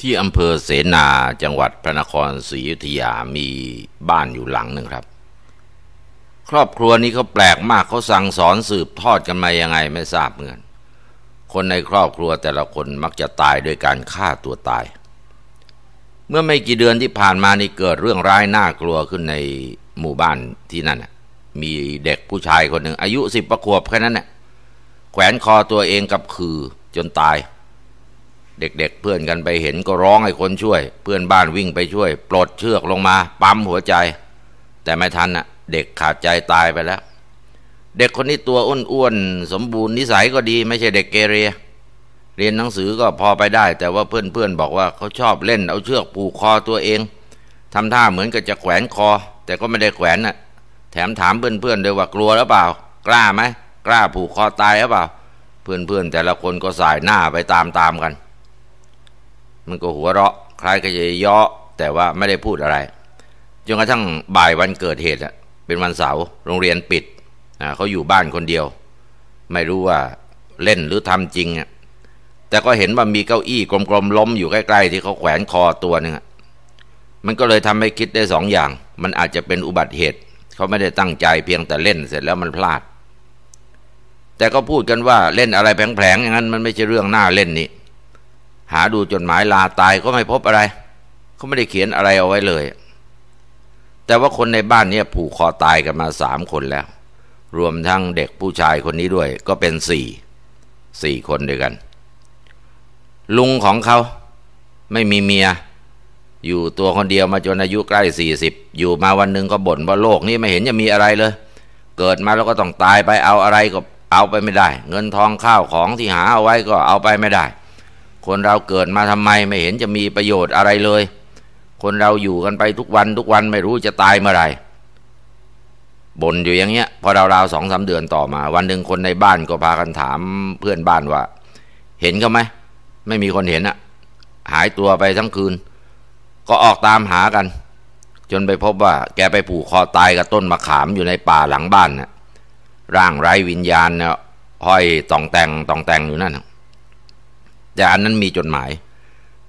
ที่ อำเภอเสนาจังหวัดพระนครศรีอยุธยา มีบ้านอยู่หลังหนึ่งครับ ครอบครัวนี้เขาแปลกมาก เขาสั่งสอนสืบ ทอดกันมายังไงไม่ทราบเหมือนคนในครอบครัวแต่ละคนมักจะตายด้วยการฆ่าตัวตาย เมื่อไม่กี่เดือน ที่ผ่านมานี่เกิดเรื่องร้ายน่ากลัวขึ้นในหมู่บ้านที่นั่นมีเด็กผู้ชายคนหนึ่งอายุสิบประขวบแค่นั้นแหละแขวนคอตัวเองกับคือจนตายเด็กๆ เพื่อนกันไปเห็นก็ร้องให้คนช่วย เพื่อนบ้านวิ่งไปช่วย ปลดเชือกลงมา ปั๊มหัวใจ แต่ไม่ทันอะเด็กขาดใจตายไปแล้ว เด็กคนนี้ตัวอ้วนๆสมบูรณ์นิสัยก็ดี ไม่ใช่เด็กเกเร เรียนหนังสือก็พอไปได้ แต่ว่าเพื่อนๆ บอกว่าเขาชอบเล่นเอาเชือกผูกคอตัวเอง ทำท่าเหมือนกับจะแขวนคอ แต่ก็ไม่ได้แขวนน่ะ แถมถามเพื่อนๆด้วยว่ากลัวหรือเปล่า กล้าไหม กล้าผูกคอตายหรือเปล่า เพื่อนๆ แต่ละคนก็สายหน้าไปตามๆ กันมันก็หัวเราะ คล้ายกับเยาะแต่ว่าไม่ได้พูดอะไรจนกระทั่งบ่ายวันเกิดเหตุ เป็นวันเสาร์โรงเรียนปิดเขาอยู่บ้านคนเดียว ไม่รู้ว่าเล่นหรือทำจริง แต่ก็เห็นว่ามีเก้าอี้กลมๆล้มอยู่ใกล้ๆ ที่เขาแขวนคอตัวหนึ่งมันก็เลยทำให้คิดได้สองอย่าง มันอาจจะเป็นอุบัติเหตุ เขาไม่ได้ตั้งใจเพียงแต่เล่นเสร็จแล้วมันพลาด แต่ก็พูดกันว่าเล่นอะไรแผลงๆอย่างนั้นมันไม่ใช่เรื่องน่าเล่นนี่หาดูจดหมายลาตายก็ไม่พบอะไร เขาไม่ได้เขียนอะไรเอาไว้เลย แต่ว่าคนในบ้านเนี่ยผูกคอตายกันมาสามคนแล้ว รวมทั้งเด็กผู้ชายคนนี้ด้วย ก็เป็นสี่ สี่คนด้วยกัน ลุงของเขาไม่มีเมีย อยู่ตัวคนเดียวมาจนอายุใกล้สี่สิบ อยู่มาวันหนึ่งก็บ่นว่าโลกนี้ไม่เห็นจะมีอะไรเลย เกิดมาแล้วก็ต้องตายไปเอาอะไรก็เอาไปไม่ได้ เงินทองข้าวของที่หาเอาไว้ก็เอาไปไม่ได้คนเราเกิดมาทำไมไม่เห็นจะมีประโยชน์อะไรเลย คนเราอยู่กันไปทุกวัน ทุกวันไม่รู้จะตายเมื่อไหร่บ่นอยู่อย่างเงี้ยพอราวๆสองสาเดือนต่อมา วันหนึ่งคนในบ้านก็พากันถามเพื่อนบ้านว่า เห็นเขาไหม ไม่มีคนเห็นอะหายตัวไปทั้งคืน ก็ออกตามหากัน จนไปพบว่าแกไปผูกคอตายกับต้นมะขามอยู่ในป่าหลังบ้านนะ่ะ ร่างไร้วิญญาณเนี่ยห้อยต่องแตงต่องแตงอยู่นั่นนะแต่อันนั้นมีจดหมาย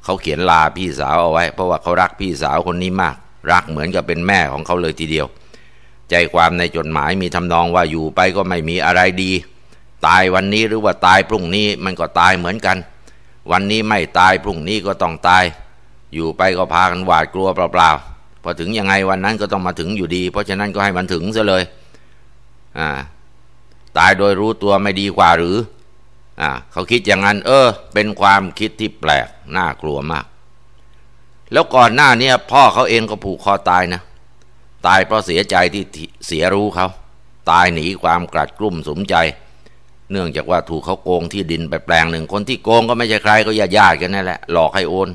เขาเขียนลาพี่สาวเอาไว้ เพราะว่าเขารักพี่สาวคนนี้มาก รักเหมือนกับเป็นแม่ของเขาเลยทีเดียว ใจความในจดหมายมีทำนองว่าอยู่ไปก็ไม่มีอะไรดี ตายวันนี้หรือว่าตายพรุ่งนี้มันก็ตายเหมือนกัน วันนี้ไม่ตายพรุ่งนี้ก็ต้องตาย อยู่ไปก็พากันหวาดกลัวเปล่าๆพอถึงยังไงวันนั้นก็ต้องมาถึงอยู่ดี เพราะฉะนั้นก็ให้มันถึงซะเลยอ่าตายโดยรู้ตัวไม่ดีกว่าหรือเขาคิดอย่างนั้น เออ เป็นความคิดที่แปลกน่ากลัวมาก แล้วก่อนหน้านี้พ่อเขาเองก็ผูกคอตายนะตายเพราะเสียใจที่เสียรู้เขาตายหนีความกลัดกลุ่มสมใจ เนื่องจากว่าถูกเขาโกงที่ดินไปแปลงหนึ่งคนที่โกงก็ไม่ใช่ใครก็ญาติญาติกันนั่นแหละ หลอกให้โอน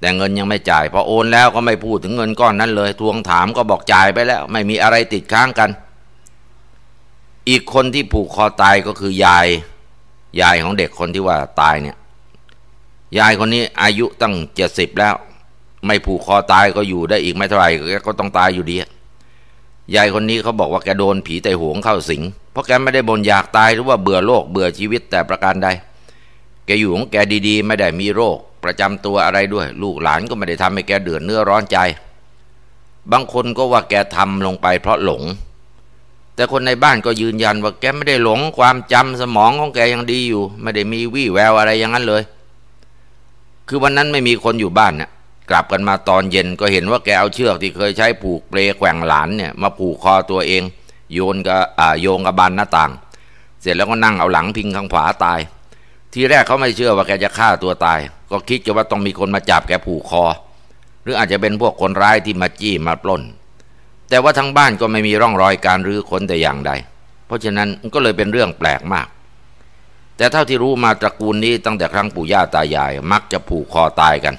แต่เงินยังไม่จ่ายพอโอนแล้วก็ไม่พูดถึงเงินก้อนนั้นเลย ทวงถามก็บอกจ่ายไปแล้ว ไม่มีอะไรติดค้างกัน อีกคนที่ผูกคอตายก็คือยายยายของเด็กคนที่ว่าตายเนี่ย ยายคนนี้อายุตั้งเจ็ดสิบแล้ว ไม่ผูกคอตายก็อยู่ได้อีกไม่เท่าไหร่แกก็ต้องตายอยู่ดียายคนนี้เขาบอกว่าแกโดนผีไตหวงเข้าสิงเพราะแกไม่ได้บ่นอยากตายหรือว่าเบื่อโลกเบื่อชีวิตแต่ประการใดแกอยู่ของแกดีๆ ไม่ได้มีโรค ประจำตัวอะไรด้วยลูกหลานก็ไม่ได้ทำให้แกเดือดเนื้อร้อนใจ บางคนก็ว่าแกทำลงไปเพราะหลงแต่คนในบ้านก็ยืนยันว่าแกไม่ได้หลงความจำสมองของแกยังดีอยู่ ไม่ได้มีวี่แววอะไรอย่างนั้นเลย คือวันนั้นไม่มีคนอยู่บ้านนี่ะกลับกันมาตอนเย็นก็เห็นว่าแกเอาเชือกที่เคยใช้ผูกเปลแขวงหลานเนี่ยมาผูกคอตัวเองโยนกับโยงกับบานหน้าต่าง เสร็จแล้วก็นั่งเอาหลังพิงข้างขวาตาย ทีแรกเขาไม่เชื่อว่าแกจะฆ่าตัวตาย ก็คิดว่าต้องมีคนมาจับแกผูกคอ หรืออาจจะเป็นพวกคนร้ายที่มาจี้มาปล้นแต่ว่าทั้งบ้านก็ไม่มีร่องรอยการรื้อค้นแต่อย่างใด เพราะฉะนั้นก็เลยเป็นเรื่องแปลกมาก แต่เท่าที่รู้มาตระกูลนี้ตั้งแต่ครั้งปู่ย่าตายาย มักจะผูกคอตายกัน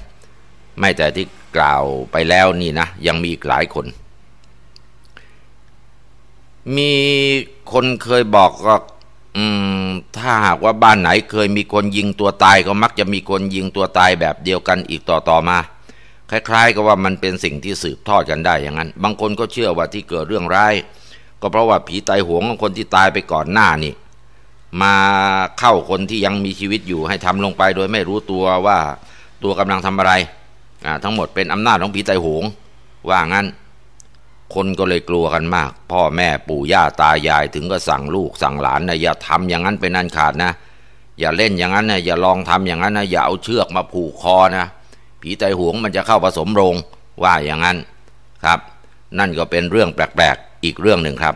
ไม่แต่ที่กล่าวไปแล้วนี่นะ ยังมีอีกหลายคน มีคนเคยบอกก็ถ้าหากว่าบ้านไหนเคยมีคนยิงตัวตาย ก็มักจะมีคนยิงตัวตายแบบเดียวกันอีกต่อๆมาคล้ายๆกับว่ามันเป็นสิ่งที่สืบทอดกันได้อย่างนั้น บางคนก็เชื่อว่าที่เกิดเรื่องร้ายก็เพราะว่าผีตายหวงของคนที่ตายไปก่อนหน้านี่ มาเข้าคนที่ยังมีชีวิตอยู่ ให้ทำลงไปโดยไม่รู้ตัวว่าตัวกำลังทำอะไรทั้งหมดเป็นอำนาจของผีตายหวง ว่างั้น คนก็เลยกลัวกันมาก พ่อแม่ปู่ ย่าตายาย ถึงก็สั่งลูกสั่งหลานนะอย่าทำอย่างนั้นเป็นอันขาดนะอย่าเล่นอย่างนั้นนะอย่าลองทำอย่างนั้นนะอย่าเอาเชือกมาผูกคอนะผีใจหวงมันจะเข้าผสมโรง ว่าอย่างนั้นครับ นั่นก็เป็นเรื่องแปลก ๆ อีกเรื่องหนึ่งครับ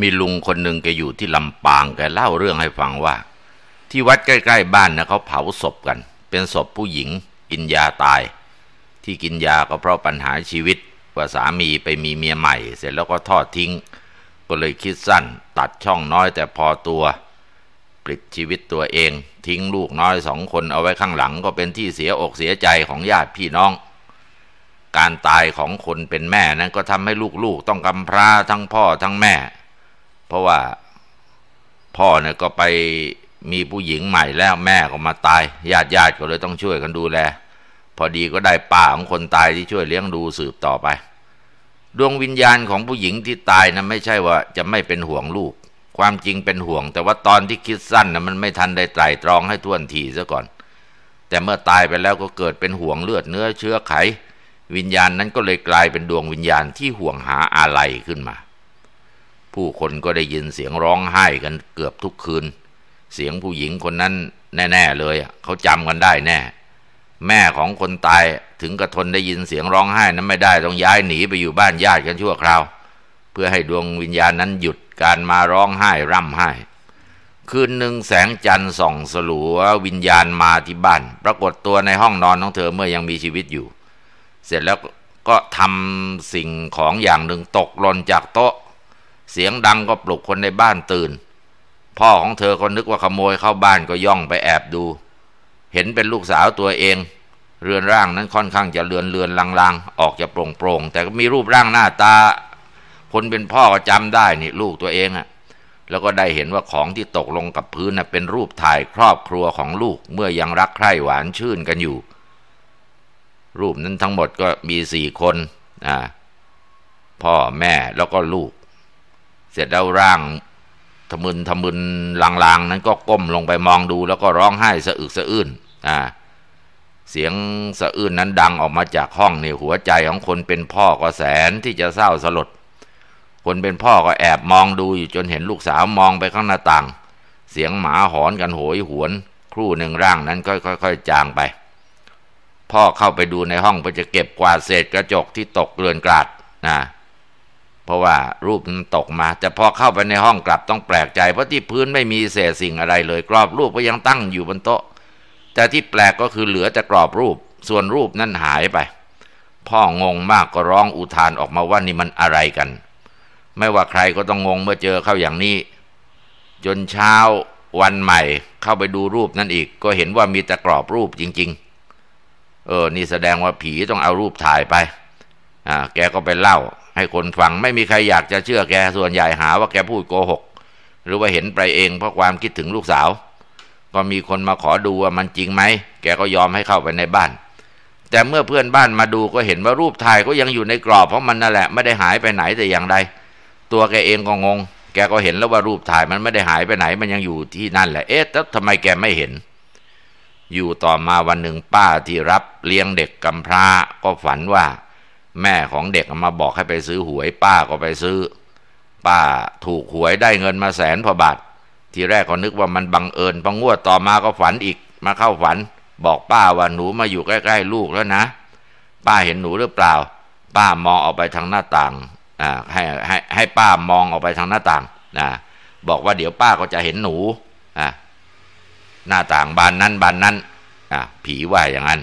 มีลุงคนหนึ่งแกอยู่ที่ลำปางแกเล่าเรื่องให้ฟังว่า ที่วัดใกล้ๆบ้านนะเขาเผาศพกัน เป็นศพผู้หญิงกินยาตายที่กินยาก็เพราะปัญหาชีวิตว่าสามีไปมีเมียใหม่ เสร็จแล้วก็ทอดทิ้ง ก็เลยคิดสั้นตัดช่องน้อย แต่พอตัวปลิดชีวิตตัวเอง ทิ้งลูกน้อยสองคนเอาไว้ข้างหลังก็เป็นที่เสียอกเสียใจของญาติพี่น้อง การตายของคนเป็นแม่นั้นก็ทำให้ลูกๆต้องกำพร้าทั้งพ่อทั้งแม่ เพราะว่าพ่อเนี่ยก็ไปมีผู้หญิงใหม่แล้วแม่ก็มาตาย ญาติญาติก็เลยต้องช่วยกันดูแลพอดีก็ได้ป้าของคนตายที่ช่วยเลี้ยงดูสืบต่อไป ดวงวิญญาณของผู้หญิงที่ตายนะไม่ใช่ว่าจะไม่เป็นห่วงลูก ความจริงเป็นห่วง แต่ว่าตอนที่คิดสั้นนะมันไม่ทันได้ไตรตรองให้ท่วนทีซะก่อน แต่เมื่อตายไปแล้วก็เกิดเป็นห่วงเลือดเนื้อเชื้อไขวิญญาณนั้นก็เลยกลายเป็นดวงวิญญาณที่ห่วงหาอะไรขึ้นมา ผู้คนก็ได้ยินเสียงร้องไห้กันเกือบทุกคืน เสียงผู้หญิงคนนั้น แน่ ๆเลยเขาจำกันได้แน่แม่ของคนตายถึงกระทนได้ยินเสียงร้องไห้นั้น ไม่ได้ต้องย้ายหนีไปอยู่บ้านญาติกันชั่วคราวเพื่อให้ดวงวิญญาณนั้นหยุดการมาร้องไห้ร่ำไห้คืนหนึ่งแสงจันทร์ส่องสลัววิญญาณมาที่บ้านปรากฏตัวในห้องนอนของเธอเมื่อยังมีชีวิตอยู่ เสร็จแล้วก็ทำสิ่งของอย่างหนึ่งตกหล่นจากโต๊ะ เสียงดังก็ปลุกคนในบ้านตื่น พ่อของเธอก็นึกว่าขโมยเข้าบ้านก็ย่องไปแอบดูเห็นเป็นลูกสาวตัวเอง เรือนร่างนั้นค่อนข้างจะเลือนเลือนลางๆ ออกจะโปร่งโปร่งแต่ก็มีรูปร่างหน้าตา คนเป็นพ่อก็จำได้นี่ลูกตัวเองอะแล้วก็ได้เห็นว่าของที่ตกลงกับพื้นนะเป็นรูปถ่ายครอบครัวของลูก เมื่อยังรักใคร่หวานชื่นกันอยู่ รูปนั้นทั้งหมดก็มีสี่คนอ่าพ่อแม่แล้วก็ลูก เสร็จแล้วร่างทะมึนทะมึนลาง ๆ นั้นก็ก้มลงไปมองดู แล้วก็ร้องไห้สะอึกสะอื้นอ่าเสียงสะอื้นนั้นดังออกมาจากห้องในหัวใจของคนเป็นพ่อก็แสนที่จะเศร้าสลด คนเป็นพ่อก็แอบมองดูอยู่จนเห็นลูกสาวมองไปข้างหน้าต่าง เสียงหมาหอนกันโหยหวน ครู่หนึ่งร่างนั้นก็ค่อยๆจางไป พ่อเข้าไปดูในห้องเพื่อจะเก็บกวาดเศษกระจกที่ตกเกลื่อนกราดนะเพราะว่ารูปมันตกมา แต่พอเข้าไปในห้องกลับต้องแปลกใจ เพราะที่พื้นไม่มีเศษสิ่งอะไรเลยกรอบรูปก็ยังตั้งอยู่บนโต๊ะ แต่ที่แปลกก็คือเหลือแต่กรอบรูป ส่วนรูปนั้นหายไป พ่องงมากก็ร้องอุทานออกมาว่านี่มันอะไรกัน ไม่ว่าใครก็ต้องงงเมื่อเจอเข้าอย่างนี้ จนเช้า วันใหม่ เข้าไปดูรูปนั้นอีก ก็เห็นว่ามีแต่กรอบรูปจริง ๆ เออนี่แสดงว่าผีต้องเอารูปถ่ายไป อ่า แกก็ไปเล่าให้คนฟังไม่มีใครอยากจะเชื่อแกส่วนใหญ่หาว่าแกพูดโกหก หรือว่าเห็นไปเองเพราะความคิดถึงลูกสาว ก็มีคนมาขอดูว่ามันจริงไหม แกก็ยอมให้เข้าไปในบ้าน แต่เมื่อเพื่อนบ้านมาดูก็เห็นว่ารูปถ่ายก็ยังอยู่ในกรอบเพราะมันนั่นแหละไม่ได้หายไปไหนแต่อย่างใดตัวแกเองก็งง แกก็เห็นแล้วว่ารูปถ่ายมันไม่ได้หายไปไหน มันยังอยู่ที่นั่นแหละเอ๊ะแล้วทำไมแกไม่เห็น อยู่ต่อมาวันหนึ่งป้าที่รับเลี้ยงเด็กกำพร้าก็ฝันว่าแม่ของเด็กมาบอกให้ไปซื้อหวย ป้าก็ไปซื้อ ป้าถูกหวยได้เงินมาแสนพอบาททีแรกก็นึกว่ามันบังเอิญพองวดต่อมาก็ฝันอีกมาเข้าฝัน บอกป้าว่าหนูมาอยู่ใกล้ ๆ ลูกแล้วนะป้าเห็นหนูหรือเปล่า ป้ามองออกไปทางหน้าต่างอ่าให้ให้ให้ป้ามองออกไปทางหน้าต่างนะบอกว่าเดี๋ยวป้าก็จะเห็นหนูอ่าหน้าต่างบานนั้นบานนั้นอ่าผีว่าอย่างนั้น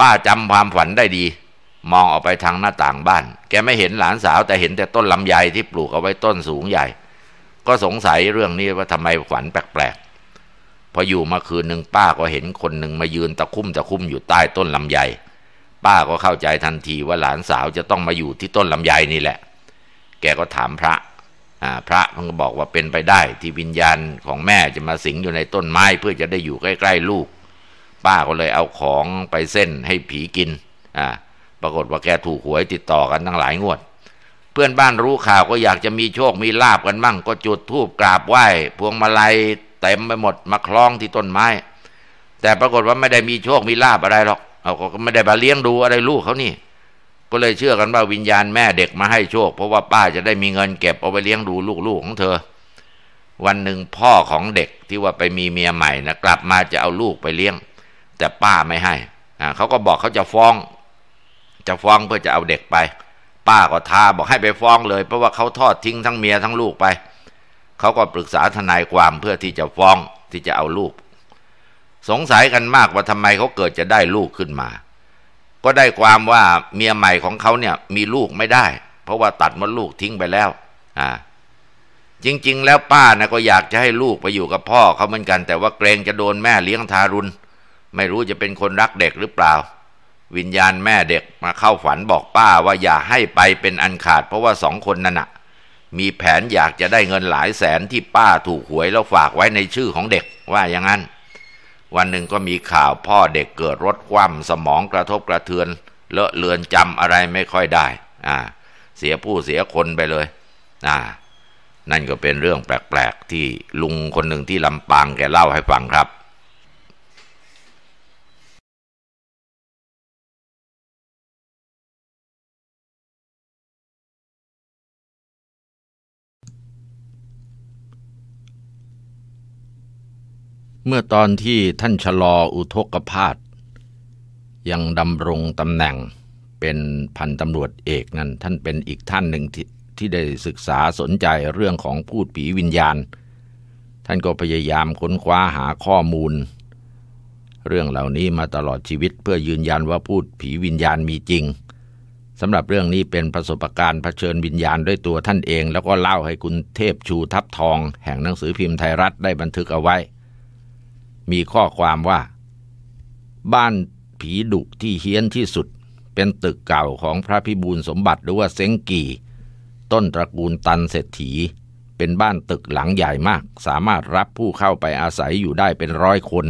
ป้าจำความฝันได้ดีมองออกไปทางหน้าต่างบ้านแกไม่เห็นหลานสาวแต่เห็นแต่ต้นลำไยที่ปลูกเอาไว้ต้นสูงใหญ่ ก็สงสัยเรื่องนี้ว่าทำไมขวัญแปลกๆพออยู่มาคืนหนึ่งป้าก็เห็นคนหนึ่งมายืนตะคุ่มตะคุ่มอยู่ใต้ต้นลำไยป้าก็เข้าใจทันทีว่าหลานสาวจะต้องมาอยู่ที่ต้นลำไยนี่แหละแกก็ถามพระ พระมันก็บอกว่าเป็นไปได้ที่วิญญาณของแม่จะมาสิงอยู่ในต้นไม้เพื่อจะได้อยู่ใกล้ ๆลูก ป้าก็เลยเอาของไปเส้นให้ผีกินอ่าปรากฏว่าแกถูกหวยติดต่อกันทั้งหลายงวด เพื่อนบ้านรู้ข่าวก็อยากจะมีโชคมีลาบกันมั่งก็จุดธูปกราบไหว้พวงมาลัยเต็มไปหมดมาคล้องที่ต้นไม้ แต่ปรากฏว่าไม่ได้มีโชคมีลาบอะไรหรอกเอาก็ไม่ได้มาเลี้ยงดูอะไรลูกเขานี่ ก็เลยเชื่อกันว่าวิญญาณแม่เด็กมาให้โชคเพราะว่าป้าจะได้มีเงินเก็บเอาไปเลี้ยงดูลูกๆของเธอ วันหนึ่งพ่อของเด็กที่ว่าไปมีเมียใหม่นะกลับมาจะเอาลูกไปเลี้ยง แต่ป้าไม่ให้เขาก็บอกเขาจะฟ้องจะฟ้องเพื่อจะเอาเด็กไป ป้าก็ท้าบอกให้ไปฟ้องเลยเพราะว่าเขาทอดทิ้งทั้งเมียทั้งลูกไป เขาก็ปรึกษาทนายความเพื่อที่จะฟ้องที่จะเอาลูก สงสัยกันมากว่าทำไมเขาเกิดจะได้ลูกขึ้นมา ก็ได้ความว่าเมียใหม่ของเขาเนี่ยมีลูกไม่ได้ เพราะว่าตัดมดลูกทิ้งไปแล้วอ่าจริง ๆ แล้วป้านะก็อยากจะให้ลูกไปอยู่กับพ่อเขาเหมือนกันแต่ว่าเกรงจะโดนแม่เลี้ยงทารุณไม่รู้จะเป็นคนรักเด็กหรือเปล่าวิญญาณแม่เด็กมาเข้าฝันบอกป้าว่าอย่าให้ไปเป็นอันขาดเพราะว่าสองคนนั่นอะมีแผนอยากจะได้เงินหลายแสนที่ป้าถูกหวยแล้วฝากไว้ในชื่อของเด็กว่าอย่างนั้น วันหนึ่งก็มีข่าวพ่อเด็กเกิดรถคว่ำสมองกระทบกระเทือน เลอะเลือนจำอะไรไม่ค่อยได้ อ่า เสียผู้เสียคนไปเลย อ่า นั่นก็เป็นเรื่องแปลกๆที่ลุงคนหนึ่งที่ลำปางแกเล่าให้ฟังครับเมื่อตอนที่ท่านชะลออุทกภาตยังดำรงตำแหน่งเป็นพันตำรวจเอกนั้น ท่านเป็นอีกท่านหนึ่งทที่ได้ศึกษาสนใจเรื่องของพูดผีวิญญาณ ท่านก็พยายามค้นคว้าหาข้อมูล เรื่องเหล่านี้มาตลอดชีวิตเพื่อยืนยันว่าพูดผีวิญญาณมีจริงสำหรับเรื่องนี้เป็นประสบการณ์เผชิญวิญญาณ ด้วยตัวท่านเอง แล้วก็เล่าให้คุณเทพชูทับทอง แห่งหนังสือพิมพ์ไทยรัฐได้บันทึกเอาไว้มีข้อความว่า บ้านผีดุที่เฮี้ยนที่สุด เป็นตึกเก่าของพระพิบูลสมบัติหรือว่าเซงกีต้นตระกูลตันเศรษฐี เป็นบ้านตึกหลังใหญ่มากสามารถรับผู้เข้าไปอาศัยอยู่ได้เป็นร้อยคน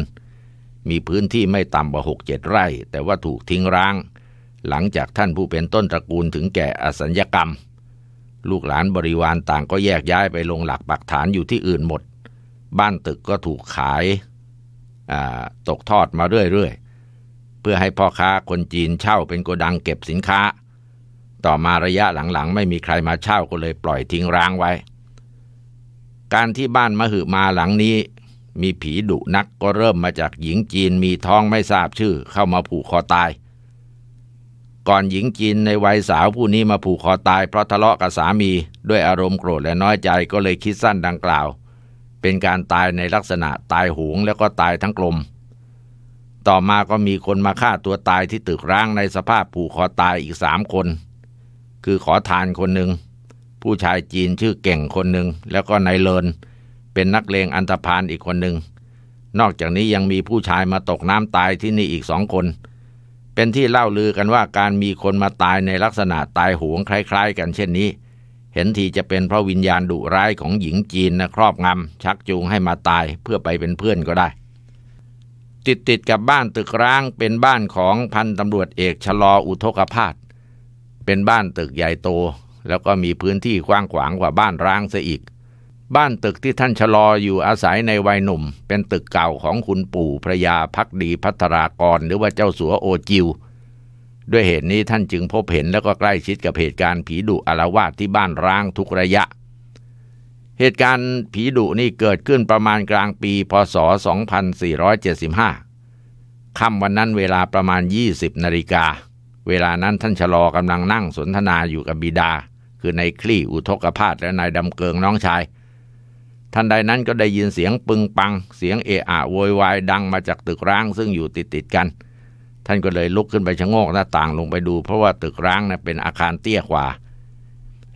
มีพื้นที่ไม่ต่ำกว่าหกเจ็ดไร่แต่ว่าถูกทิ้งร้าง หลังจากท่านผู้เป็นต้นตระกูลถึงแก่อสัญญกรรม ลูกหลานบริวารต่างก็แยกย้ายไปลงหลักปักฐานอยู่ที่อื่นหมด บ้านตึกก็ถูกขายตกทอดมาเรื่อยๆ เพื่อให้พ่อค้าคนจีนเช่าเป็นโกดังเก็บสินค้า ต่อมาระยะหลังๆ ไม่มีใครมาเช่าก็เลยปล่อยทิ้งร้างไว้ การที่บ้านมะหอมาหลังนี้ มีผีดุนักก็เริ่มมาจากหญิงจีนมีท้องไม่ทราบชื่อ เข้ามาผูกคอตาย ก่อนหญิงจีนในวัยสาวผู้นี้มาผูกคอตายเพราะทะเลาะกับสามีด้วยอารมณ์โกรธและน้อยใจก็เลยคิดสั้นดังกล่าวเป็นการตายในลักษณะตายโหงแล้วก็ตายทั้งกลม ต่อมาก็มีคนมาฆ่าตัวตายที่ตึกร้างในสภาพผูกคอตายอีกสามคน คือขอทานคนหนึ่ง ผู้ชายจีนชื่อเก่งคนหนึ่งแล้วก็นายเลินเป็นนักเลงอันธพาลอีกคนหนึ่ง นอกจากนี้ยังมีผู้ชายมาตกน้ำตายที่นี่อีกสองคน เป็นที่เล่าลือกันว่าการมีคนมาตายในลักษณะตายหวงคล้าย ๆ กันเช่นนี้เห็นทีจะเป็นเพราะวิญญาณดุร้ายของหญิงจีน นะครอบงำชักจูงให้มาตายเพื่อไปเป็นเพื่อนก็ได้ ติดติดกับบ้านตึกร้างเป็นบ้านของพันตำรวจเอกชะลออุทกภาตเป็นบ้านตึกใหญ่โตแล้วก็มีพื้นที่กว้างขวางกว่าบ้านร้างซะอีก บ้านตึกที่ท่านชะลออยู่อาศัยในวัยหนุ่ม เป็นตึกเก่าของคุณปู่พระยาพักดีพัทรากรหรือว่าเจ้าสัวโอจิวด้วยเหตุนี้ท่านจึงพบเห็นแล้วก็ใกล้ชิดกับเหตุการณ์ผีดุอารวาสที่บ้านร้างทุกระยะ เหตุการณ์ผีดุนี่เกิดขึ้นประมาณกลางปีพศ 2475 ค่ำวันนั้นเวลาประมาณ 20นาฬิกา เวลานั้นท่านชะลอกำลังนั่งสนทนาอยู่กับบิดา คือนายคลี่อุทกพาตและนายดำเกิงน้องชาย ท่านใดนั้นก็ได้ยินเสียงปึงปัง เสียงเอะอะโวยวายดังมาจากตึกร้างซึ่งอยู่ติดติดกันท่านก็เลยลุกขึ้นไปชะโงกหน้าต่างลงไปดู เพราะว่าตึกร้างนะเป็นอาคารเตี้ยกว่า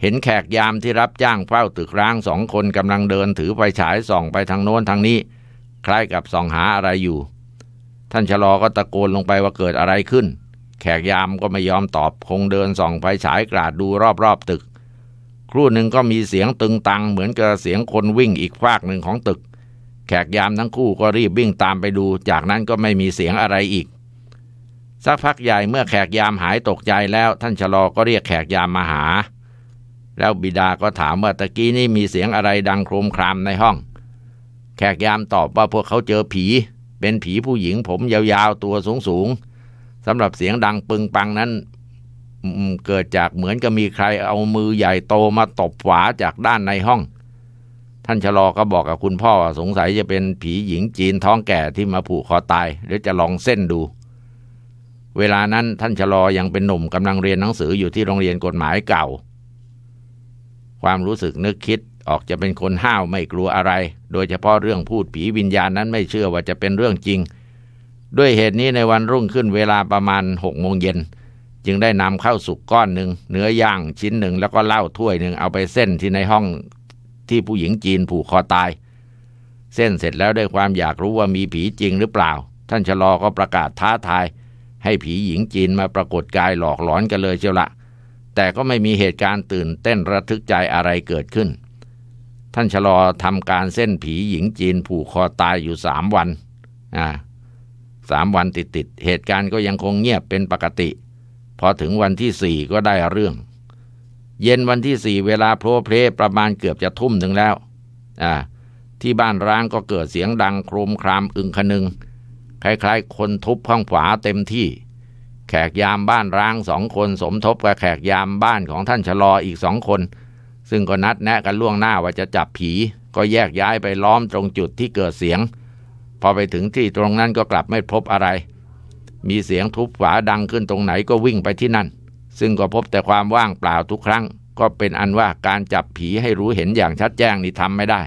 เห็นแขกยามที่รับจ้างเฝ้าตึกร้างสองคนกำลังเดินถือไฟฉายส่องไปทางโน้นทางนี้คล้ายกับส่องหาอะไรอยู่ ท่านชะลอก็ตะโกนลงไปว่าเกิดอะไรขึ้น แขกยามก็ไม่ยอมตอบคงเดินส่องไฟฉายกราดดูรอบๆตึก ครู่หนึ่งก็มีเสียงตึงตังเหมือนกับเสียงคนวิ่งอีกฝากหนึ่งของตึกแขกยามทั้งคู่ก็รีบวิ่งตามไปดู จากนั้นก็ไม่มีเสียงอะไรอีกสักพักใหญ่เมื่อแขกยามหายตกใจแล้วท่านชะลอก็เรียกแขกยามมาหา แล้วบิดาก็ถามว่าตะกี้นี่มีเสียงอะไรดังโครมครามในห้อง แขกยามตอบว่าพวกเขาเจอผี เป็นผีผู้หญิงผม ยาวๆตัวสูงๆสำหรับเสียงดังปึงปังนั้นเกิดจากเหมือนกับมีใครเอามือใหญ่โตมาตบฝาจากด้านในห้อง ท่านชะลอก็บอกกับคุณพ่อสงสัยจะเป็นผีหญิงจีนท้องแก่ที่มาผูกคอตายหรือจะลองเส้นดูเวลานั้นท่านชะลอยังเป็นหนุ่มกำลังเรียนหนังสืออยู่ที่โรงเรียนกฎหมายเก่า ความรู้สึกนึกคิดออกจะเป็นคนห้าวไม่กลัวอะไร โดยเฉพาะเรื่องพูดผีวิญญาณนั้นไม่เชื่อว่าจะเป็นเรื่องจริง ด้วยเหตุนี้ในวันรุ่งขึ้นเวลาประมาณหกโมงเย็นจึงได้นำข้าวสุกก้อนหนึ่งเนื้อย่างชิ้นหนึ่งแล้วก็เหล้าถ้วยหนึ่งเอาไปเส้นที่ในห้องที่ผู้หญิงจีนผูกคอตายเส้นเสร็จแล้วด้วยความอยากรู้ว่ามีผีจริงหรือเปล่า ท่านชะลอก็ประกาศท้าทายให้ผีหญิงจีนมาปรากฏกายหลอกหลอนกันเลยเชียวละ แต่ก็ไม่มีเหตุการณ์ตื่นเต้นระทึกใจอะไรเกิดขึ้น ท่านชะลอทำการเส้นผีหญิงจีนผูกคอตายอยู่สามวัน สามวันติดติด เหตุการณ์ก็ยังคงเงียบเป็นปกติ พอถึงวันที่สี่ก็ได้เรื่อง เย็นวันที่สี่เวลาโพรเพลประมาณเกือบจะทุ่มหนึ่งแล้วที่บ้านร้างก็เกิดเสียงดังโครมครามอึงคนึงคล้ายๆคนทุบข้างขวาเต็มที่ แขกยามบ้านร้างสองคนสมทบกับแขกยามบ้านของท่านชะลออีกสองคน ซึ่งก็นัดแนะกันล่วงหน้าว่าจะจับผี ก็แยกย้ายไปล้อมตรงจุดที่เกิดเสียง พอไปถึงที่ตรงนั้นก็กลับไม่พบอะไร มีเสียงทุบฝาดังขึ้นตรงไหนก็วิ่งไปที่นั่น ซึ่งก็พบแต่ความว่างเปล่าทุกครั้ง ก็เป็นอันว่าการจับผีให้รู้เห็นอย่างชัดแจ้งนี่ทำไม่ได้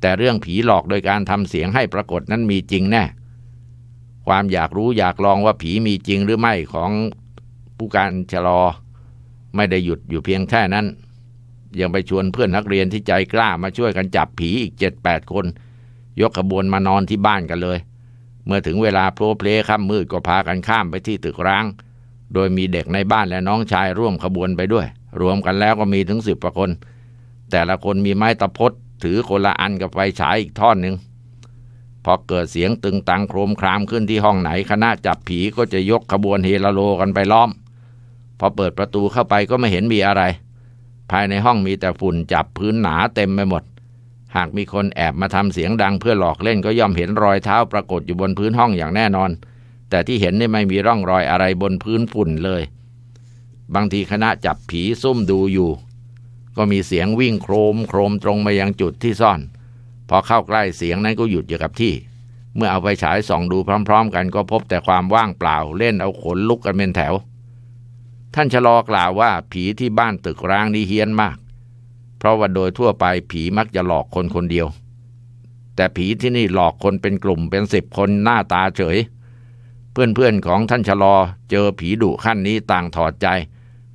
แต่เรื่องผีหลอกโดยการทำเสียงให้ปรากฏนั้นมีจริงแน่ความอยากรู้อยากลองว่าผีมีจริงหรือไม่ของผู้การชะลอไม่ได้หยุดอยู่เพียงแค่นั้น ยังไปชวนเพื่อนนักเรียนที่ใจกล้ามาช่วยกันจับผีอีกเจ็ดแปดคน ยกขบวนมานอนที่บ้านกันเลย เมื่อถึงเวลาโพลเพลค่ำมืดก็พากันข้ามไปที่ตึกร้าง โดยมีเด็กในบ้านและน้องชายร่วมขบวนไปด้วย รวมกันแล้วก็มีถึงสิบกว่าคน แต่ละคนมีไม้ตะพดถือคนละอันกับไฟฉายอีกท่อนหนึ่งพอเกิดเสียงตึงตังโครมครามขึ้นที่ห้องไหนคณะจับผีก็จะยกขบวนเฮลโลกันไปล้อม พอเปิดประตูเข้าไปก็ไม่เห็นมีอะไร ภายในห้องมีแต่ฝุ่นจับพื้นหนาเต็มไปหมด หากมีคนแอบมาทำเสียงดังเพื่อหลอกเล่นก็ย่อมเห็นรอยเท้าปรากฏอยู่บนพื้นห้องอย่างแน่นอน แต่ที่เห็นนี่ไม่มีร่องรอยอะไรบนพื้นฝุ่นเลย บางทีคณะจับผีซุ่มดูอยู่ ก็มีเสียงวิ่งโครมโครมตรงมายังจุดที่ซ่อนพอเข้าใกล้เสียงนั้นก็หยุดอยู่กับที่ เมื่อเอาไปฉายส่องดูพร้อมๆ กันก็พบแต่ความว่างเปล่าเล่นเอาขนลุกกันเป็นแถว ท่านชะลอกล่าวว่าผีที่บ้านตึกร้างนี้เฮี้ยนมาก เพราะว่าโดยทั่วไปผีมักจะหลอกคนคนเดียว แต่ผีที่นี่หลอกคนเป็นกลุ่มเป็นสิบคนหน้าตาเฉย เพื่อนๆของท่านชะลอเจอผีดุขั้นนี้ต่างถอดใจ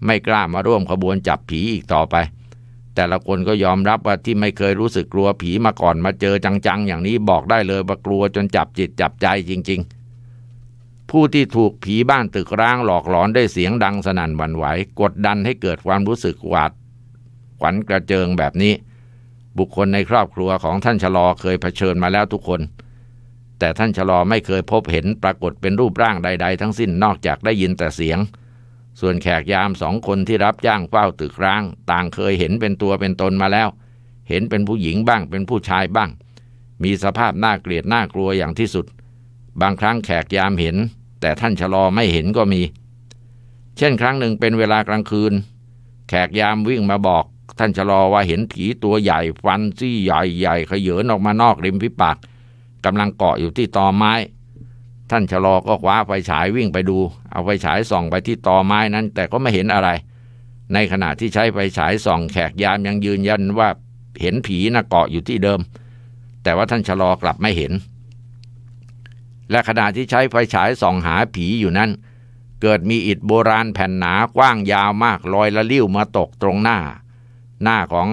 ไม่กล้ามาร่วมขบวนจับผีอีกต่อไปแต่ละคนก็ยอมรับว่าที่ไม่เคยรู้สึกกลัวผีมาก่อนมาเจอจังๆอย่างนี้บอกได้เลยว่ากลัวจนจับจิตจับใจจริงๆ ผู้ที่ถูกผีบ้านตึกร้างหลอกหลอนได้เสียงดังสนั่นหวั่นไหว กดดันให้เกิดความรู้สึกหวาดขวัญกระเจิงแบบนี้ บุคคลในครอบครัวของท่านชะลอเคยเผชิญมาแล้วทุกคน แต่ท่านชะลอไม่เคยพบเห็นปรากฏเป็นรูปร่างใด ๆ ทั้งสิ้นนอกจากได้ยินแต่เสียงส่วนแขกยามสองคนที่รับจ้างเฝ้าตึกร้าง ต่างเคยเห็นเป็นตัวเป็นตนมาแล้ว เห็นเป็นผู้หญิงบ้างเป็นผู้ชายบ้างมีสภาพน่าเกลียดน่ากลัวอย่างที่สุด บางครั้งแขกยามเห็น แต่ท่านชะลอไม่เห็นก็มี เช่น ครั้งหนึ่งเป็นเวลากลางคืน แขกยามวิ่งมาบอก ท่านชะลอว่าเห็นผีตัวใหญ่ฟันซี่ใหญ่ใหญ่ขยือนออกมานอกริมพิปากกำลังเกาะอยู่ที่ตอไม้ท่านชะลอก็คว้า ไฟฉายวิ่งไปดู เอาไฟฉายส่อง ไปที่ตอไม้นั้น แต่ก็ไม่เห็นอะไร ในขณะที่ใช้ไฟฉายส่องแขกยามยังยืนยันว่าเห็นผีนะเกาะอยู่ที่เดิม แต่ว่าท่านชะลอกลับไม่เห็น และขณะที่ใช้ไฟฉาย ส่องหาผีอยู่นั้น เกิดมีอิฐโบราณแผ่นหนากว้างยาวมากลอยละลิ้วมาตกตรงหน้า หน้าของ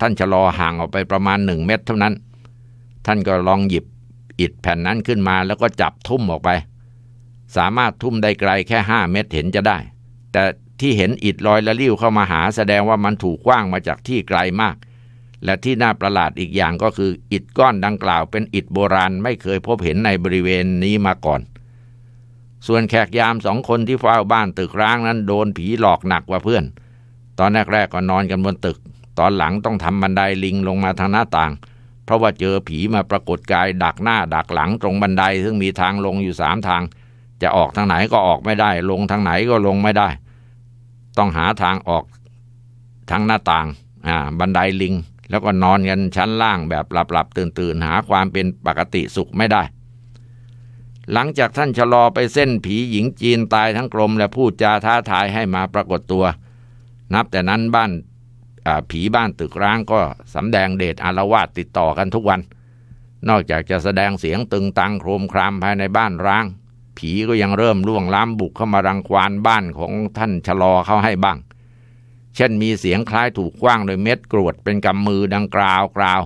ท่านชะลอห่างออกไปประมาณหนึ่งเมตรเท่านั้น ท่านก็ลองหยิบอิดแผ่นนั้นขึ้นมาแล้วก็จับทุ่มออกไป สามารถทุ่มได้ไกลแค่ห้าเมตรเห็นจะได้ แต่ที่เห็นอิดลอยละลิ้วเข้ามาหาแสดงว่ามันถูกกว้างมาจากที่ไกลมาก และที่น่าประหลาดอีกอย่างก็คือ อิดก้อนดังกล่าวเป็นอิดโบราณไม่เคยพบเห็นในบริเวณนี้มาก่อน ส่วนแขกยามสองคนที่เฝ้าบ้านตึกร้างนั้นโดนผีหลอกหนักกว่าเพื่อน ตอนแรกๆก็นอนกันบนตึก ตอนหลังต้องทำบันไดลิงลงมาทางหน้าต่างราะว่าเจอผีมาปรากฏกายดักหน้าดักหลังตรงบันไดซึ่งมีทางลงอยู่สามทาง จะออกทางไหนก็ออกไม่ได้ ลงทางไหนก็ลงไม่ได้ ต้องหาทางออกทางหน้าต่างอ่าบันไดลิง แล้วก็นอนกันชั้นล่างแบบหลับ ๆ ตื่นๆหาความเป็นปกติสุขไม่ได้ หลังจากท่านชะลอไปเส้นผีหญิงจีนตายทั้งกลมและพูดจาท้าทายให้มาปรากฏตัว นับแต่นั้นบ้านผีบ้านตึกร้างก็สำแดงเดชอารวาสติดต่อกันทุกวัน นอกจากจะแสดงเสียงตึงตังโครมครามภายในบ้านร้าง ผีก็ยังเริ่มล่วงล้ำบุกเข้ามารังควานบ้านของท่านชะลอเข้าให้บ้าง เช่นมีเสียงคล้ายถูกคว้างโดยเม็ดกรวดเป็นกำมือดังกราวกราว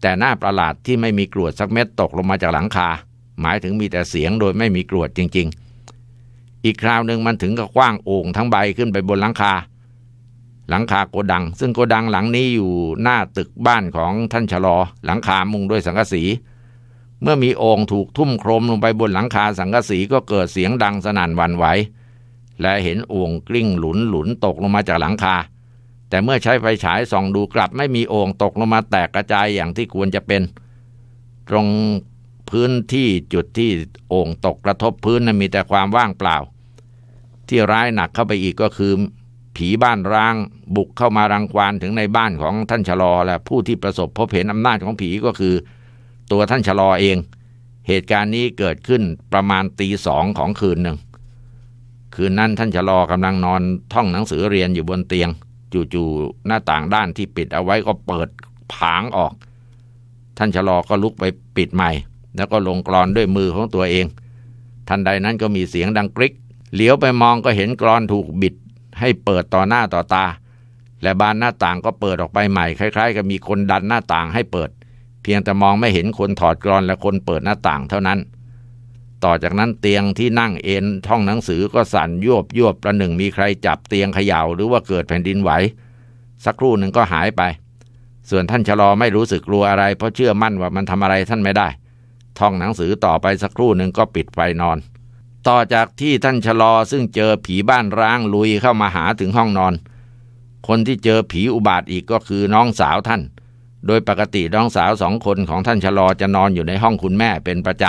แต่หน้าประหลาดที่ไม่มีกรวดสักเม็ดตกลงมาจากหลังคา หมายถึงมีแต่เสียงโดยไม่มีกรวดจริงๆ อีกคราวหนึ่งมันถึงกับคว้างโอ่งทั้งใบขึ้นไปบนหลังคาหลังคาโกดัง ซึ่งโกดังหลังนี้อยู่หน้าตึกบ้านของท่านชะลอหลังคามุงด้วยสังกะสี เมื่อมีโอ่งถูกทุ่มโครมลงไปบนหลังคาสังกะสีก็เกิดเสียงดังสนั่นวันไหวและเห็นโอ่งกลิ้งหลุนหลุนตกลงมาจากหลังคา แต่เมื่อใช้ไฟฉายส่องดูกลับไม่มีโอ่งตกลงมาแตกกระจายอย่างที่ควรจะเป็น ตรงพื้นที่จุดที่โอ่งตกกระทบพื้นนั้นมีแต่ความว่างเปล่า ที่ร้ายหนักเข้าไปอีกก็คือผีบ้านร้างบุกเข้ามารังควานถึงในบ้านของท่านชะลอและผู้ที่ประสบพบเห็นอำนาจของผีก็คือ ตัวท่านชะลอเอง เหตุการณ์นี้เกิดขึ้นประมาณตีสองของคืนหนึ่ง คืนนั้นท่านชะลอกำลังนอนท่องหนังสือเรียนอยู่บนเตียงจู่ๆหน้าต่างด้านที่ปิดเอาไว้ก็เปิดผางออก ท่านชะลอก็ลุกไปปิดใหม่ แล้วก็ลงกรอนด้วยมือของตัวเองทันใดนั้นก็มีเสียงดังกริกเหลียวไปมองก็เห็นกรอนถูกบิดให้เปิดต่อหน้าต่อตา และบานหน้าต่างก็เปิดออกไปใหม่ คล้ายๆกับมีคนดันหน้าต่างให้เปิด เพียงแต่มองไม่เห็นคนถอดกรอนและคนเปิดหน้าต่างเท่านั้น ต่อจากนั้นเตียงที่นั่งเอ็นท่องหนังสือก็สั่นยวบยวบประหนึ่งมีใครจับเตียงเขย่าหรือว่าเกิดแผ่นดินไหวสักครู่หนึ่งก็หายไป ส่วนท่านชะลอไม่รู้สึกกลัวอะไรเพราะเชื่อมั่นว่ามันทำอะไรท่านไม่ได้ท่องหนังสือต่อไปสักครู่หนึ่งก็ปิดไฟนอนต่อจากที่ท่านชะลอซึ่งเจอผีบ้านร้างลุยเข้ามาหาถึงห้องนอน คนที่เจอผีอุบาทอีกก็คือน้องสาวท่าน โดยปกติน้องสาวสองคนของท่านชะลอจะนอนอยู่ในห้องคุณแม่เป็นประจ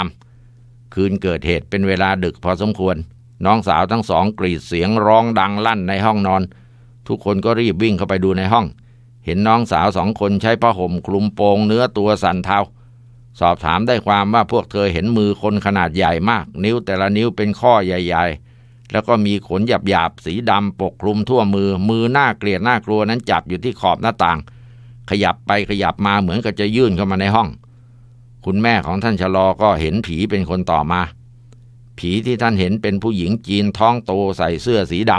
ำคืนเกิดเหตุเป็นเวลาดึกพอสมควร น้องสาวทั้งสองกรีดเสียงร้องดังลั่นในห้องนอนทุกคนก็รีบวิ่งเข้าไปดูในห้อง เห็นน้องสาวสองคนใช้ผ้าห่มคลุมโปงเนื้อตัวสันเทาสอบถามได้ความว่าพวกเธอเห็นมือคนขนาดใหญ่มาก นิ้วแต่ละนิ้วเป็นข้อใหญ่ๆ แล้วก็มีขนหยาบๆสีดำปกคลุมทั่วมือ มือหน้าเกลียดหน้ากลัวนั้นจับอยู่ที่ขอบหน้าต่าง ขยับไปขยับมาเหมือนกับจะยื่นเข้ามาในห้อง คุณแม่ของท่านชะลอก็เห็นผีเป็นคนต่อมา ผีที่ท่านเห็นเป็นผู้หญิงจีนท้องโตใส่เสื้อสีด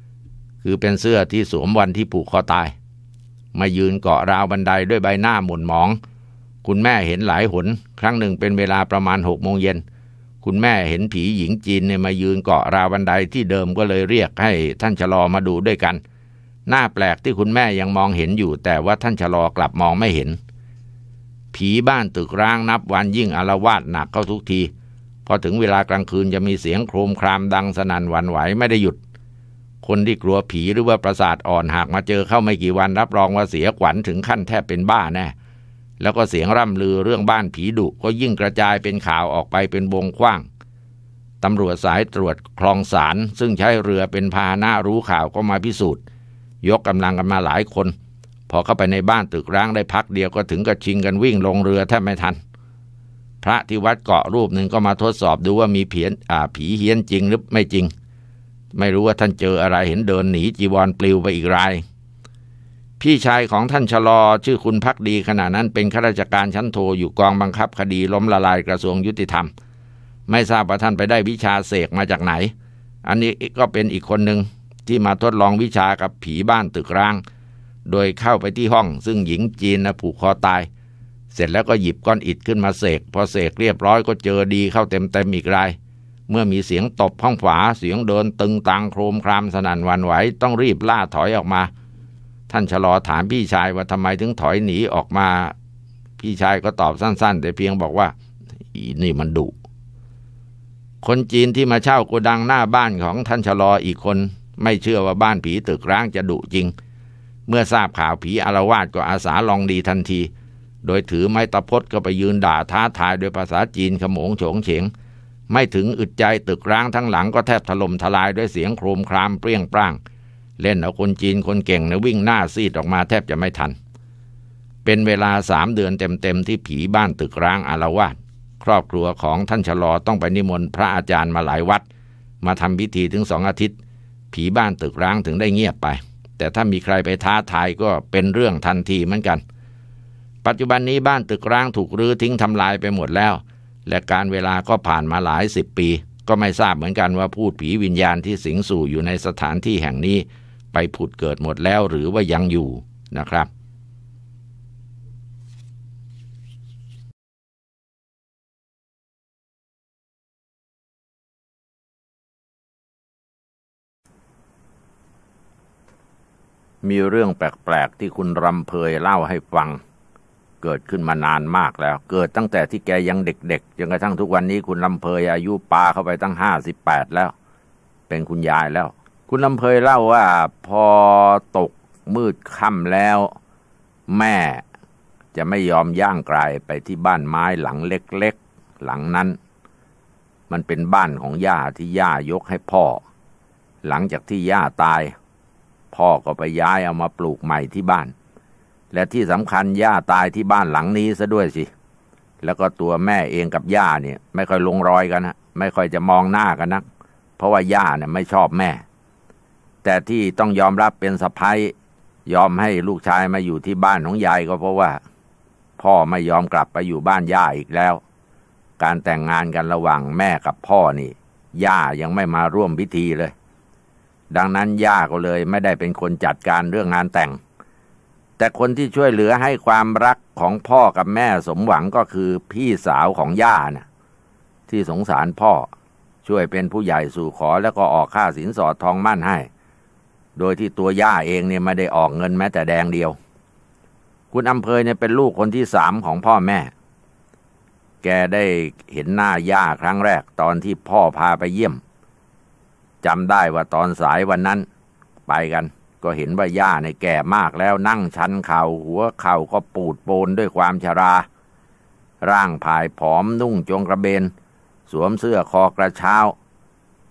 ำคือเป็นเสื้อที่สวมวันที่ผูกคอตาย มายืนเกาะราวบันไดด้วยใบหน้าหม่นหมองคุณแม่เห็นหลายหน ครั้งหนึ่งเป็นเวลาประมาณหกโมงเย็นคุณแม่เห็นผีหญิงจีนเนี่ยมายืนเกาะราวบันไดที่เดิมก็เลยเรียกให้ท่านชะลอมาดูด้วยกัน หน้าแปลกที่คุณแม่ยังมองเห็นอยู่แต่ว่าท่านชะลอกลับมองไม่เห็น ผีบ้านตึกร้างนับวันยิ่งอารวาสหนักเข้าทุกที พอถึงเวลากลางคืนจะมีเสียงโครมครามดังสนั่นหวั่นไหวไม่ได้หยุด คนที่กลัวผีหรือว่าประสาทอ่อนหากมาเจอเข้าไม่กี่วันรับรองว่าเสียขวัญถึงขั้นแทบเป็นบ้าแน่แล้วก็เสียงร่ำลือเรื่องบ้านผีดุก็ยิ่งกระจายเป็นข่าวออกไปเป็นวงกว้าง ตำรวจสายตรวจคลองสารซึ่งใช้เรือเป็นพาหนะรู้ข่าวก็มาพิสูจน์ ยกกำลังกันมาหลายคน พอเข้าไปในบ้านตึกร้างได้พักเดียวก็ถึงกับชิงกันวิ่งลงเรือแทบไม่ทัน พระที่วัดเกาะรูปหนึ่งก็มาทดสอบดูว่ามีเพียนผีเฮียนจริงหรือไม่จริง ไม่รู้ว่าท่านเจออะไรเห็นเดินหนีจีวรปลิวไปอีกรายพี่ชายของท่านชะลอชื่อคุณพักดี ขณะนั้นเป็นข้าราชการชั้นโทอยู่กองบังคับคดีล้มละลายกระทรวงยุติธรรม ไม่ทราบว่าท่านไปได้วิชาเสกมาจากไหน อันนี้ก็เป็นอีกคนหนึ่งที่มาทดลองวิชากับผีบ้านตึกร้าง โดยเข้าไปที่ห้องซึ่งหญิงจีนนะผูกคอตาย เสร็จแล้วก็หยิบก้อนอิดขึ้นมาเสก พอเสกเรียบร้อยก็เจอดีเข้าเต็มเต็มอีกราย เมื่อมีเสียงตบห้องฝาเสียงเดินตึงตังโครมครามสนั่นวันไหวต้องรีบล่าถอยออกมาท่านชะลอถาม พี่ชายว่าทำไมถึงถอยหนีออกมา พี่ชายก็ตอบสั้นๆแต่เพียงบอกว่าอีนี่มันดุคนจีนที่มาเช่าโกดังหน้าบ้านของท่านชะลออีกคน ไม่เชื่อว่าบ้านผีตึกร้างจะดุจริง เมื่อทราบข่าวผีอารวาสก็อาสาลองดีทันที โดยถือไม้ตะพดก็ไปยืนด่าท้าทายโดยภาษาจีนขมงโฉงเฉงไม่ถึงอึดใจตึกร้างทั้งหลังก็แทบถล่มทลายด้วยเสียงโครมครามเปรี้ยงปร้างเล่นเอาคนจีนคนเก่งนะวิ่งหน้าซีดออกมาแทบจะไม่ทัน เป็นเวลาสามเดือนเต็มๆที่ผีบ้านตึกร้างอารวาสครอบครัวของท่านชะลอต้องไปนิมนต์พระอาจารย์มาหลายวัด มาทำพิธีถึงสองอาทิตย์ ผีบ้านตึกร้างถึงได้เงียบไป แต่ถ้ามีใครไปท้าทายก็เป็นเรื่องทันทีเหมือนกัน ปัจจุบันนี้บ้านตึกร้างถูกรื้อทิ้งทำลายไปหมดแล้ว และการเวลาก็ผ่านมาหลายสิบปี ก็ไม่ทราบเหมือนกันว่าพูดผีวิญญาณที่สิงสู่อยู่ในสถานที่แห่งนี้ไปผุดเกิดหมดแล้วหรือว่ายังอยู่นะครับ มีเรื่องแปลกๆที่คุณรำเพยเล่าให้ฟังเกิดขึ้นมานานมากแล้ว เกิดตั้งแต่ที่แกยังเด็กๆจนกระทั่งทุกวันนี้คุณรำเพยอายุปาเข้าไปตั้งห้าสิบแปดแล้ว เป็นคุณยายแล้วคุณลำเพยเล่าว่าพอตกมืดค่ำแล้ว แม่จะไม่ยอมย่างไกลไปที่บ้านไม้หลังเล็ก ๆ หลังนั้น มันเป็นบ้านของย่าที่ย่ายกให้พ่อ หลังจากที่ย่าตาย พ่อก็ไปย้ายเอามาปลูกใหม่ที่บ้าน และที่สำคัญย่าตายที่บ้านหลังนี้ซะด้วยสิแล้วก็ตัวแม่เองกับย่าเนี่ย ไม่ค่อยลงรอยกันนะไม่ค่อยจะมองหน้ากันนักเพราะว่าย่าเนี่ยไม่ชอบแม่แต่ที่ต้องยอมรับเป็นสะพ้ายยอมให้ลูกชายมาอยู่ที่บ้านของยายก็เพราะว่า พ่อไม่ยอมกลับไปอยู่บ้านย่าอีกแล้ว การแต่งงานกันระหว่างแม่กับพ่อนี่ย่ายังไม่มาร่วมพิธีเลย ดังนั้นย่าก็เลยไม่ได้เป็นคนจัดการเรื่องงานแต่ง แต่คนที่ช่วยเหลือให้ความรักของพ่อกับแม่สมหวังก็คือ พี่สาวของย่านะที่สงสารพ่อช่วยเป็นผู้ใหญ่สู่ขอแล้วก็ออกค่าสินสอดทองมั่นให้โดยที่ตัวย่าเองเนี่ยไม่ได้ออกเงินแม้แต่แดงเดียว คุณอำเภยเนี่ยเป็นลูกคนที่สามของพ่อแม่ แกได้เห็นหน้าย่าครั้งแรกตอนที่พ่อ พาไปเยี่ยม จำได้ว่าตอนสายวันนั้นไปกัน ก็เห็นว่าย่าในแก่มากแล้วนั่งชันเขา่าหัวเข่าก็ปูดโปนด้วยความชรา ร่างผายผอมนุ่งจงกระเบน สวมเสื้อคอกระเช้า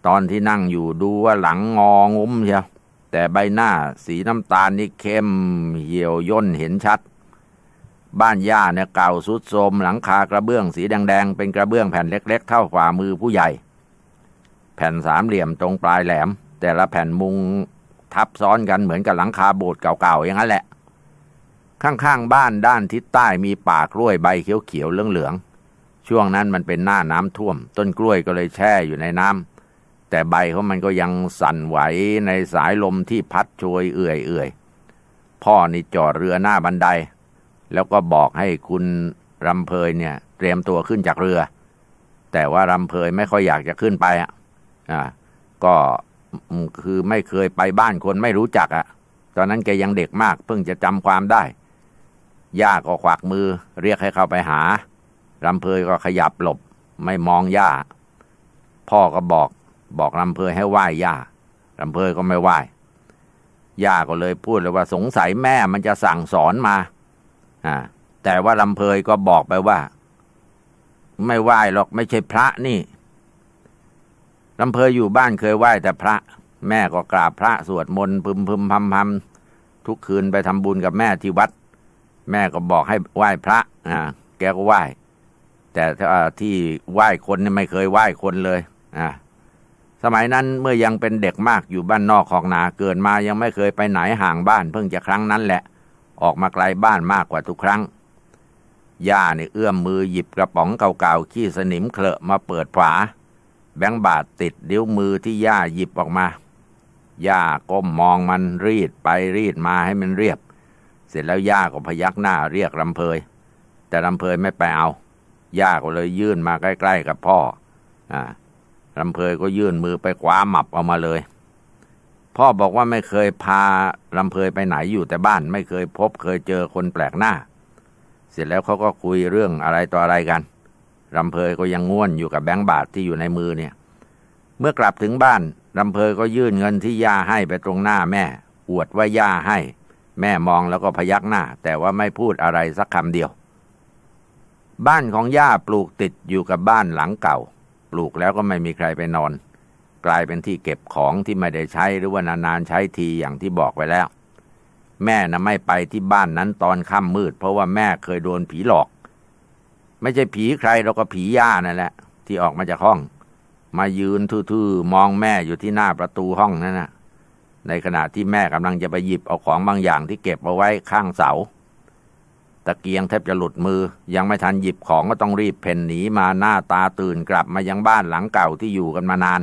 ตอนที่นั่งอยู่ดูว่าหลังงองุ้มเชียวแต่ใบหน้าสีน้ำตาลนี่เข้มเหี่ยวย่นเห็นชัด บ้านย่าเนี่ยเก่า สุดโทมหลังคากระเบื้องสีแดงๆ เป็นกระเบื้องแผ่นเล็กๆ เท่าฝ่ามือผู้ใหญ่ แผ่นสามเหลี่ยมตรงปลายแหลม แต่ละแผ่นมุงทับซ้อนกันเหมือนกับหลังคา โบสถ์เก่าๆอย่างนั้นแหละ ข้างๆ บ้านด้านทิศใต้มีป่ากล้วยใบเขียวๆเหลืองๆช่วงนั้นมันเป็นหน้าน้ำท่วมต้นกล้วยก็เลยแช่อยู่ในน้ำแต่ใบของมันก็ยังสั่นไหวในสายลมที่พัดโชยเอื่อยๆพ่อนี่จอดเรือหน้าบันได แล้วก็บอกให้คุณรำเพยเนี่ย เตรียมตัวขึ้นจากเรือ แต่ว่ารำเพยไม่ค่อยอยากจะขึ้นไปอ่ะอ่าก็คือไม่เคยไปบ้านคนไม่รู้จักอ่ะตอนนั้นแกยังเด็กมากเพิ่งจะจำความได้ย่าก็ขวักมือ เรียกให้เข้าไปหารำเพยก็ขยับหลบ ไม่มองย่าพ่อก็บอกบอกลำเพยให้ไหว้ย่าลำเพยก็ไม่ไหว้ย่าก็เลยพูดเลยว่าสงสัยแม่มันจะสั่งสอนมา อ่าแต่ว่าลำเพยก็บอกไปว่า ไม่ไหว้หรอก ไม่ใช่พระนี่ลำเพยอยู่บ้านเคยไหว้แต่พระ แม่ก็กราบพระสวดมนต์พึมพึมพำพำทุกคืนไปทำบุญกับแม่ที่วัด แม่ก็บอกให้ไหว้พระอ่าแกก็ไหว้ แต่ที่ไหว้คนไม่เคยไหว้คนเลย อ่าสมัยนั้นเมื่อยังเป็นเด็กมากอยู่บ้านนอกของนาเกิดมายังไม่เคยไปไหนห่างบ้านเพิ่งจะครั้งนั้นแหละ ออกมาไกลบ้านมากกว่าทุกครั้งย่าเนี่เอื้อมมือหยิบกระป๋องเก่าๆขี้สนิมเคลอะมาเปิดฝาแบงบาทติดเดิ้ยวมือที่ย่าหยิบออกมาย่าก้มมองมันรีดไปรีดมาให้มันเรียบเสร็จแล้วย่าก็พยักหน้า เรียกรำเพย แต่ลำเพยไม่ไปเอาย่าก็เลยยื่นมาใกล้ๆกับพ่อ อ่าลำเพยก็ยื่นมือไปคว้าหมับออกมาเลย พ่อบอกว่าไม่เคยพาลำเพยไปไหนอยู่แต่บ้าน ไม่เคยพบเคยเจอคนแปลกหน้า เสร็จแล้วเขาก็คุยเรื่องอะไรต่ออะไรกันลำเพยก็ยังง่วนอยู่กับแบงค์บาทที่อยู่ในมือเนี่ย เมื่อกลับถึงบ้านลำเพยก็ยื่นเงินที่ย่าให้ไปตรงหน้าแม่ อวดว่าย่าให้ แม่มองแล้วก็พยักหน้า แต่ว่าไม่พูดอะไรสักคำเดียว บ้านของย่าปลูกติดอยู่กับบ้านหลังเก่าปลูกแล้วก็ไม่มีใครไปนอน กลายเป็นที่เก็บของที่ไม่ได้ใช้หรือว่านานๆใช้ทีอย่างที่บอกไว้แล้ว แม่นะไม่ไปที่บ้านนั้น ตอนค่ำมืด เพราะว่าแม่เคยโดนผีหลอก ไม่ใช่ผีใครเราก็ผีย่านั่นแหละ ที่ออกมาจากห้อง มายืนทื่อๆมองแม่อยู่ที่หน้าประตูห้องนั่นนะในขณะที่แม่กำลังจะไปหยิบเอาของบางอย่าง ที่เก็บเอาไว้ข้างเสาตะเกียงแทบจะหลุดมือ ยังไม่ทันหยิบของก็ต้องรีบเพ่นหนีมาหน้าตาตื่นกลับมายังบ้านหลังเก่าที่อยู่กันมานาน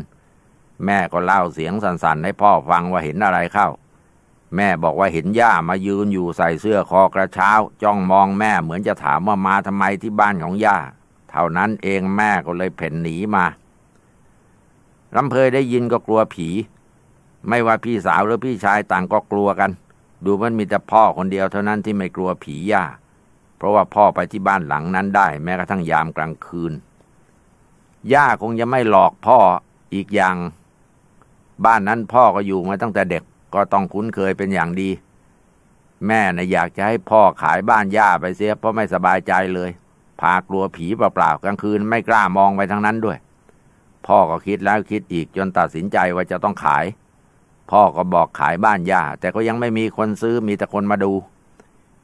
แม่ก็เล่าเสียงสั่นๆให้พ่อฟังว่าเห็นอะไรเข้า แม่บอกว่าเห็นย่ามายืนอยู่ใส่เสื้อคอกระเช้า จ้องมองแม่เหมือนจะถามว่ามาทำไมที่บ้านของย่าเท่านั้นเองแม่ก็เลยเพ่นหนีมาลำเพยได้ยินก็กลัวผี ไม่ว่าพี่สาวหรือพี่ชายต่างก็กลัวกัน ดูมันมีแต่พ่อคนเดียวเท่านั้นที่ไม่กลัวผีย่าเพราะว่าพ่อไปที่บ้านหลังนั้นได้ แม้กระทั่งยามกลางคืนย่าคงจะไม่หลอกพ่ออีกอย่าง บ้านนั้นพ่อก็อยู่มาตั้งแต่เด็กก็ต้องคุ้นเคยเป็นอย่างดี แม่นะ่ะอยากจะให้พ่อขายบ้านย่าไปเสียเพราะไม่สบายใจเลยพากลัวผีเปล่าๆกลางคืน ไม่กล้ามองไปทางนั้นด้วย พ่อก็คิดแล้วคิดอีกจนตัดสินใจว่าจะต้องขาย พ่อก็บอกขายบ้านย่าแต่ก็ยังไม่มีคนซื้อมีแต่คนมาดู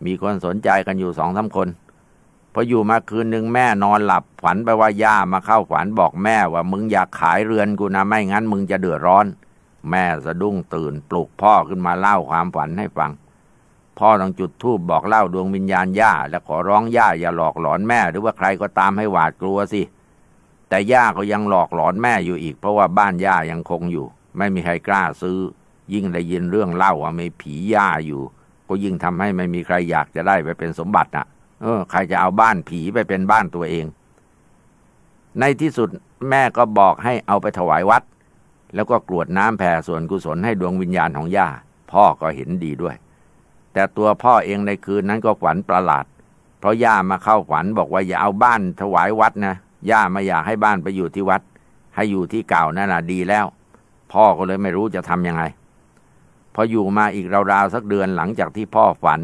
มีคนสนใจกันอยู่สองสาคนพออยู่มาคืนหนึ่งแม่นอนหลับฝันไปว่าย่ามาเข้าฝันบอกแม่ว่ามึงอยากขายเรือนกูนะไม่งั้นมึงจะเดือดร้อน แม่สะดุ้งตื่นปลุกพ่อขึ้นมาเล่าความฝันให้ฟัง พ่อต้องจุดธูปบอกเล่าดวงวิญญาณย่าและขอร้องย่าอย่าหลอกหลอนแม่ หรือว่าใครก็ตามให้หวาดกลัวสิ แต่ย่าก็ยังหลอกหลอนแม่อยู่อีกเพราะว่าบ้านย่ายังคงอยู่ ไม่มีใครกล้าซื้อ ยิ่งได้ยินเรื่องเล่าว่ามีผีย่าอยู่ก็ยิ่งทำให้ไม่มีใครอยากจะได้ไปเป็นสมบัติน่ะเออใครจะเอาบ้านผีไปเป็นบ้านตัวเอง ในที่สุดแม่ก็บอกให้เอาไปถวายวัด แล้วก็กรวดน้ำแผ่ส่วนกุศลให้ดวงวิญญาณของย่า พ่อก็เห็นดีด้วย แต่ตัวพ่อเองในคืนนั้นก็ขวัญประหลาด เพราะย่ามาเข้าขวัญบอกว่าอย่าเอาบ้านถวายวัดนะ ย่าไม่อยากให้บ้านไปอยู่ที่วัด ให้อยู่ที่เก่านั่นแ่ะดีแล้ว พ่อก็เลยไม่รู้จะทำยังไงพออยู่มาอีกราวๆสักเดือนหลังจากที่พ่อฝัน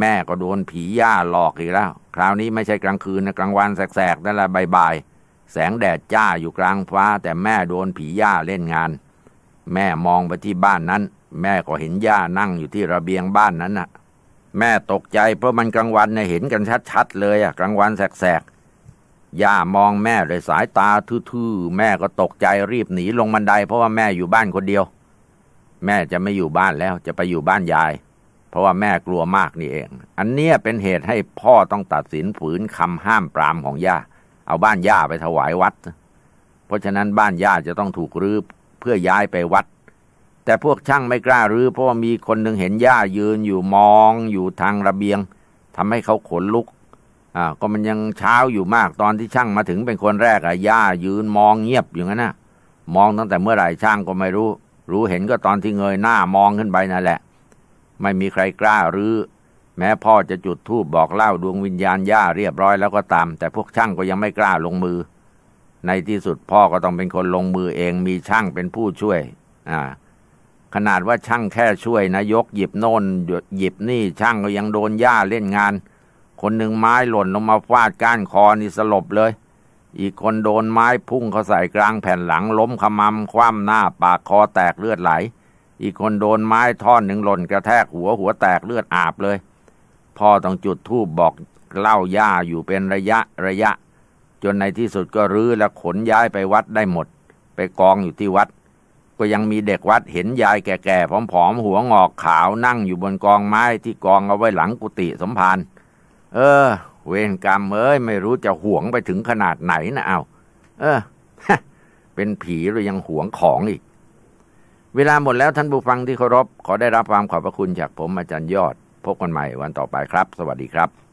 แม่ก็โดนผีย่าหลอกอีกแล้ว คราวนี้ไม่ใช่กลางคืนนะ กลางวันแสกๆนั่นแหละบ่ายๆแสงแดดจ้าอยู่กลางฟ้า แต่แม่โดนผีย่าเล่นงาน แม่มองไปที่บ้านนั้น แม่ก็เห็นย่านั่งอยู่ที่ระเบียงบ้านนั้นน่ะ แม่ตกใจ เพราะมันกลางวันเนี่ยเห็นกันชัดๆเลยอะกลางวันแสกๆย่ามองแม่ด้วยสายตาทื่อๆแม่ก็ตกใจรีบหนีลงบันไดเพราะว่าแม่อยู่บ้านคนเดียวแม่จะไม่อยู่บ้านแล้วจะไปอยู่บ้านยาย เพราะว่าแม่กลัวมากนี่เอง อันเนี้ยเป็นเหตุให้พ่อต้องตัดสินฝืนคำห้ามปรามของย่า เอาบ้านย่า ไปถวายวัด เพราะฉะนั้นบ้านย่า จะต้องถูกรื้อเพื่อย้ายไปวัด แต่พวกช่างไม่กล้ารื้อเพราะว่ามีคนหนึ่งเห็นย่ายืนอยู่มอง อยู่ทางระเบียงทำให้เขาขนลุกอ่าก็มันยังเช้าอยู่มากตอนที่ช่างมาถึงเป็นคนแรกอะย่ายืนมองเงียบอยู่งนั้นนะมองตั้งแต่เมื่อไหร่ช่างก็ไม่รู้รู้เห็นก็ตอนที่เงยหน้ามองขึ้นไปนั่นแหละ ไม่มีใครกล้าหรือ แม้พ่อจะจุดธูปบอกเล่าดวงวิญญาณย่าเรียบร้อยแล้วก็ตาม แต่พวกช่างก็ยังไม่กล้าลงมือ ในที่สุดพ่อก็ต้องเป็นคนลงมือเอง มีช่างเป็นผู้ช่วย อ่า ขนาดว่าช่างแค่ช่วยนะ ยกหยิบโน่นหยิบนี่ช่างก็ยังโดนย่าเล่นงาน คนหนึ่งไม้หล่นลงมาฟาดก้านคอนี่สลบเลยอีกคนโดนไม้พุ่งเขาใส่กลางแผ่นหลังล้มขมำคว่ำหน้าปากคอแตกเลือดไหล อีกคนโดนไม้ ท่อนหนึ่งหล่น กระแทกหัวหัวแตกเลือดอาบเลย พ่อต้องจุดธูปบอกเล่าย่าอยู่เป็นระยะระยะ จนในที่สุดก็รื้อและขนย้ายไปวัดได้หมด ไปกองอยู่ที่วัด ก็ยังมีเด็กวัดเห็นยายแก่ๆผอมๆ หัวงอกขาวนั่งอยู่บนกองไม้ที่กองเอาไว้หลังกุฏิสมภารเออเวรกรรมเอ้ยไม่รู้จะห่วงไปถึงขนาดไหนนะเอาเออเป็นผีหรือยังห่วงของอีก เวลาหมดแล้วท่านผู้ฟังที่เคารพขอได้รับความขอบพระคุณจากผมอาจารย์ยอด พบกันใหม่วันต่อไปครับ สวัสดีครับ